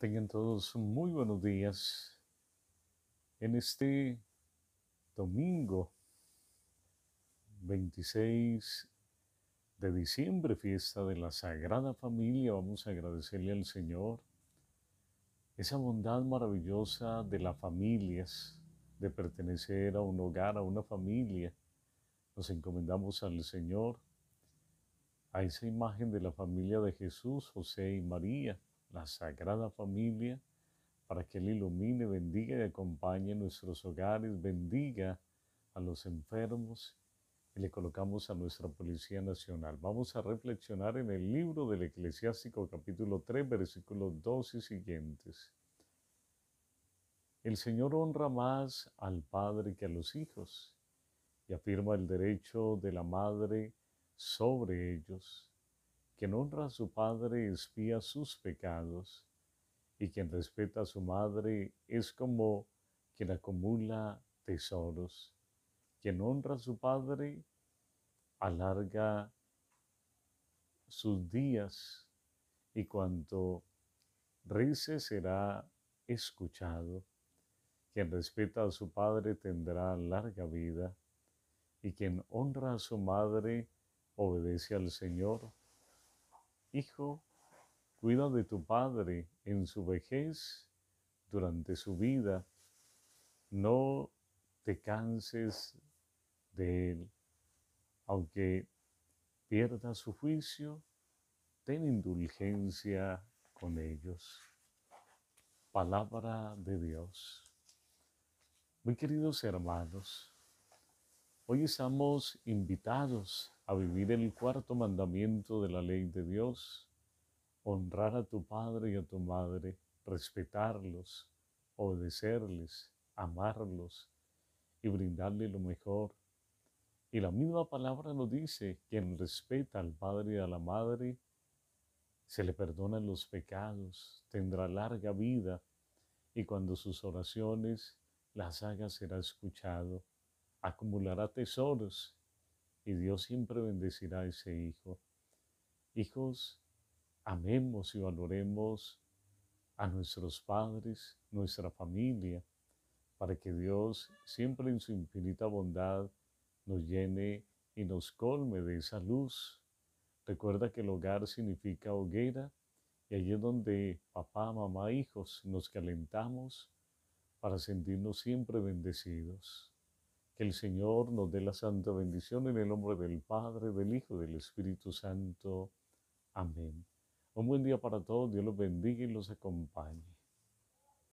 Tengan todos muy buenos días en este domingo 26 de diciembre, fiesta de la Sagrada Familia. Vamos a agradecerle al Señor esa bondad maravillosa de las familias, de pertenecer a un hogar, a una familia. Nos encomendamos al Señor, a esa imagen de la familia de Jesús, José y María la Sagrada Familia, para que Él ilumine, bendiga y acompañe nuestros hogares, bendiga a los enfermos y le colocamos a nuestra Policía Nacional. Vamos a reflexionar en el libro del Eclesiástico capítulo 3, versículos 2 y siguientes. El Señor honra más al Padre que a los hijos y afirma el derecho de la Madre sobre ellos. Quien honra a su padre espía sus pecados, y quien respeta a su madre es como quien acumula tesoros. Quien honra a su padre alarga sus días, y cuanto rice será escuchado. Quien respeta a su padre tendrá larga vida, y quien honra a su madre obedece al Señor Hijo, cuida de tu padre en su vejez, durante su vida. No te canses de él. Aunque pierda su juicio, ten indulgencia con ellos. Palabra de Dios. Muy queridos hermanos, Hoy estamos invitados a vivir el cuarto mandamiento de la ley de Dios, honrar a tu padre y a tu madre, respetarlos, obedecerles, amarlos y brindarle lo mejor. Y la misma palabra nos dice, quien respeta al padre y a la madre, se le perdonan los pecados, tendrá larga vida y cuando sus oraciones las haga será escuchado acumulará tesoros y Dios siempre bendecirá a ese hijo. Hijos, amemos y valoremos a nuestros padres, nuestra familia, para que Dios siempre en su infinita bondad nos llene y nos colme de esa luz. Recuerda que el hogar significa hoguera y allí es donde papá, mamá, hijos nos calentamos para sentirnos siempre bendecidos el Señor nos dé la santa bendición en el nombre del Padre, del Hijo y del Espíritu Santo. Amén. Un buen día para todos. Dios los bendiga y los acompañe.